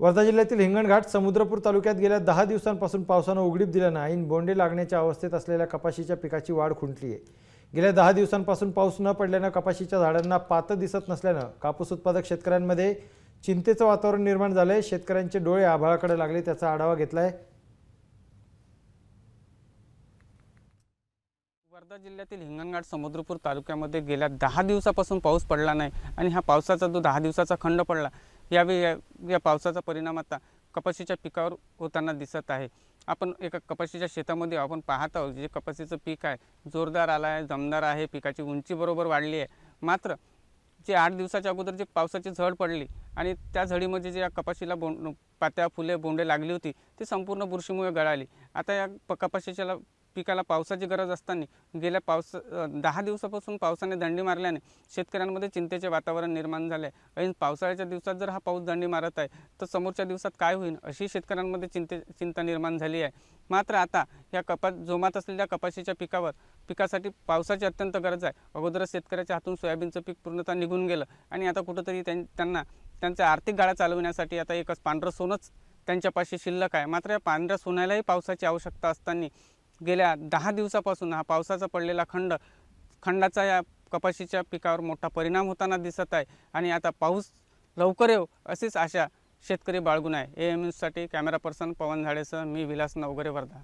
वर्धा जिल्ह्यातील हिंगणघाट समुद्रपूर तालुक्यात गेल्या दहा दिवसांपासून पावसानं उघडीप दिल्यानं ऐन बोंडे लागण्याच्या अवस्थेत असलेल्या कपाशीच्या पिकाची वाढ खुंटली आहे गेल्या दहा दिवसांपासून पाऊस न पडल्यानं कपाशीच्या झाडांना पातं दिसत नसल्यानं कापूस उत्पादक शेतकऱ्यांमध्ये चिंतेचं वातावरण निर्माण झालं आहे शेतकऱ्यांचे डोळे आभाळाकडे लागले त्याचा आढावा घेतलाय वर्धा जिल्ह्यातील हिंगणघाट समुद्रपूर तालुक्यामध्ये गेल्या दहा दिवसापासून पाऊस पडला नाही आणि हा पावसाचा जो दहा दिवसाचा खंड पडला यावेळी या या पावसाचा परिणाम आता कपाशीच्या पिकावर होताना दिसत आहे आपण एका कपाशीच्या शेतामध्ये आपण पाहत आहोत जे कपाशीचं पीक आहे जोरदार आला आहे जमदार आहे पिकाची उंची बरोबर वाढली आहे मात्र जे आठ दिवसाच्या अगोदर जे पावसाची झड पडली आणि त्या झडीमध्ये जे या कपाशीला बोंड पात्या फुले बोंडे लागली होती ती संपूर्ण बुरशीमुळे गळाली आता या प कपाशीच्याला पिकाला पावसाची गरज असताना गेल्या पावस दहा दिवसापासून पावसाने दंडी मारल्याने शेतकऱ्यांमध्ये चिंतेचे वातावरण निर्माण झाले आहे ऐन पावसाळ्याच्या दिवसात जर हा पाऊस दंडी मारत आहे तर समोरच्या दिवसात काय होईल अशी शेतकऱ्यांमध्ये चिंते चिंता निर्माण झाली आहे मात्र आता या कपा जोमात असलेल्या कपाशीच्या पिकावर पिकासाठी पावसाची अत्यंत गरज आहे अगोदरच शेतकऱ्याच्या हातून सोयाबीनचं पीक पूर्णतः निघून गेलं आणि आता कुठंतरी त्यां त्यांना त्यांचा आर्थिक गाळा चालवण्यासाठी आता एकच पांढरं सोनंच त्यांच्यापाशी शिल्लक आहे मात्र या पांढऱ्या सोन्यालाही पावसाची आवश्यकता असताना गेल्या दहा दिवसापासून हा पावसाचा पडलेला खंड खंडाचा या कपाशीच्या पिकावर मोठा परिणाम होताना दिसत आहे आणि आता पाऊस लवकर येऊ अशीच आशा शेतकरी बाळगून आहे ए एम एससाठी कॅमेरा पर्सन पवन झाडेसह मी विलास नवगरे वर्धा